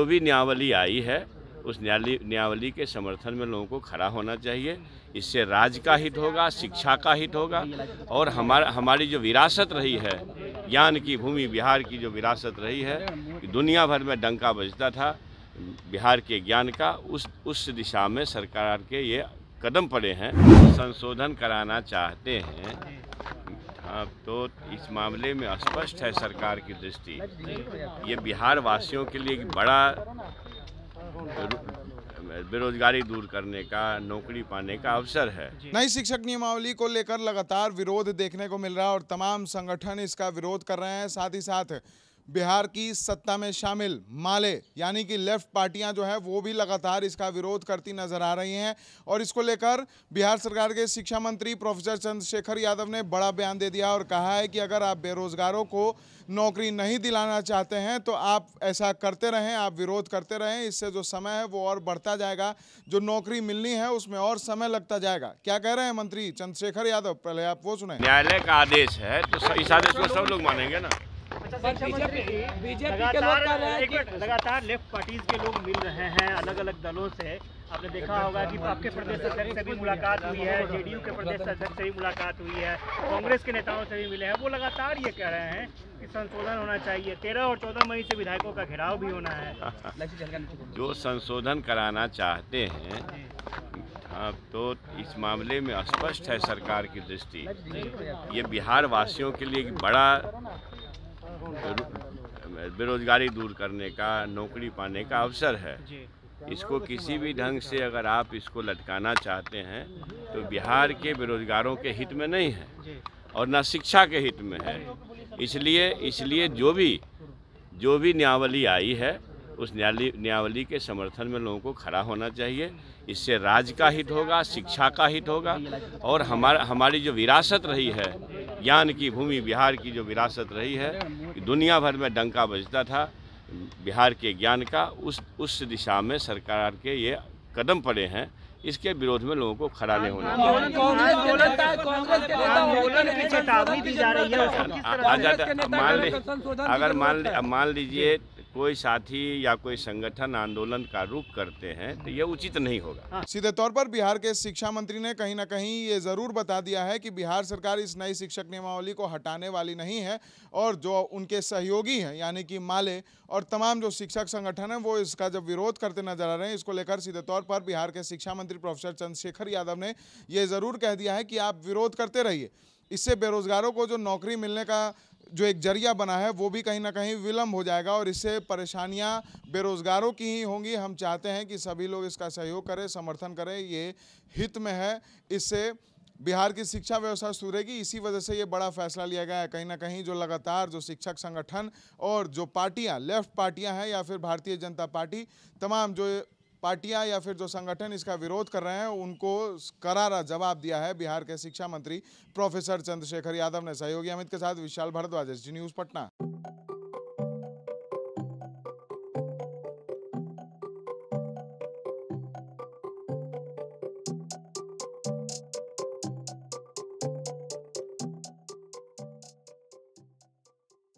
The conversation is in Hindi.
जो भी न्यायावली आई है उस न्यायाली न्यायावली के समर्थन में लोगों को खड़ा होना चाहिए इससे राज्य का हित होगा शिक्षा का हित होगा और हमारा हमारी जो विरासत रही है ज्ञान की भूमि बिहार की जो विरासत रही है दुनिया भर में डंका बजता था बिहार के ज्ञान का उस उस दिशा में सरकार के ये कदम पड़े हैं संशोधन कराना चाहते हैं तो इस मामले में स्पष्ट है सरकार की दृष्टि ये बिहार वासियों के लिए एक बड़ा बेरोजगारी दूर करने का नौकरी पाने का अवसर है नई शिक्षक नियमावली को लेकर लगातार विरोध देखने को मिल रहा है और तमाम संगठन इसका विरोध कर रहे हैं साथ ही साथ बिहार की सत्ता में शामिल माले यानी कि लेफ्ट पार्टियां जो है वो भी लगातार इसका विरोध करती नजर आ रही हैं और इसको लेकर बिहार सरकार के शिक्षा मंत्री प्रोफेसर चंद्रशेखर यादव ने बड़ा बयान दे दिया और कहा है कि अगर आप बेरोजगारों को नौकरी नहीं दिलाना चाहते हैं तो आप ऐसा करते रहें आप विरोध करते रहें इससे जो समय है वो और बढ़ता जाएगा जो नौकरी मिलनी है उसमें और समय लगता जाएगा क्या कह रहे हैं मंत्री चंद्रशेखर यादव पहले आप वो सुने न्यायालय का आदेश है तो इस आदेश को सब लोग मानेंगे ना लगातार लेफ्ट पार्टीज के लोग मिल रहे हैं अलग अलग दलों से आपने देखा होगा कि आपके प्रदेश अध्यक्ष से भी मुलाकात हुई है जेडीयू के प्रदेश अध्यक्ष से भी मुलाकात हुई है कांग्रेस के नेताओं से भी मिले हैं वो लगातार ये कह रहे हैं कि संशोधन होना चाहिए तेरह और चौदह मई से विधायकों का घेराव भी होना है जो संशोधन कराना चाहते हैं हाँ तो इस मामले में स्पष्ट है सरकार की दृष्टि ये बिहार वासियों के लिए एक बड़ा बेरोजगारी दूर करने का नौकरी पाने का अवसर है इसको किसी भी ढंग से अगर आप इसको लटकाना चाहते हैं तो बिहार के बेरोजगारों के हित में नहीं है और ना शिक्षा के हित में है इसलिए इसलिए जो भी जो भी न्यावली आई है उस न्यायालय न्यायावली के समर्थन में लोगों को खड़ा होना चाहिए इससे राज्य का हित होगा शिक्षा का हित होगा और हमारा हमारी जो विरासत रही है ज्ञान की भूमि बिहार की जो विरासत रही है दुनिया भर में डंका बजता था बिहार के ज्ञान का उस उस दिशा में सरकार के ये कदम पड़े हैं इसके विरोध में लोगों को खड़ा नहीं होना चाहिए मान अगर मान मान लीजिए कोई साथी या कोई संगठन आंदोलन का रूप करते हैं तो ये उचित नहीं होगा हाँ। सीधे तौर पर बिहार के शिक्षा मंत्री ने कहीं ना कहीं ये जरूर बता दिया है कि बिहार सरकार इस नई शिक्षक नियमावली को हटाने वाली नहीं है और जो उनके सहयोगी हैं यानी कि माले और तमाम जो शिक्षक संगठन हैं वो इसका जब विरोध करते नजर आ रहे हैं इसको लेकर सीधे तौर पर बिहार के शिक्षा मंत्री प्रोफेसर चंद्रशेखर यादव ने ये ज़रूर कह दिया है कि आप विरोध करते रहिए इससे बेरोजगारों को जो नौकरी मिलने का जो एक जरिया बना है वो भी कहीं ना कहीं विलम्ब हो जाएगा और इससे परेशानियां बेरोज़गारों की ही होंगी हम चाहते हैं कि सभी लोग इसका सहयोग करें समर्थन करें ये हित में है इससे बिहार की शिक्षा व्यवस्था सुधरेगी इसी वजह से ये बड़ा फैसला लिया गया है कहीं ना कहीं जो लगातार जो शिक्षक संगठन और जो पार्टियां लेफ्ट पार्टियां हैं या फिर भारतीय जनता पार्टी तमाम जो पार्टियां या फिर जो संगठन इसका विरोध कर रहे हैं उनको करारा जवाब दिया है बिहार के शिक्षा मंत्री प्रोफेसर चंद्रशेखर यादव ने सहयोगी अमित के साथ विशाल भारद्वाज जी न्यूज़ पटना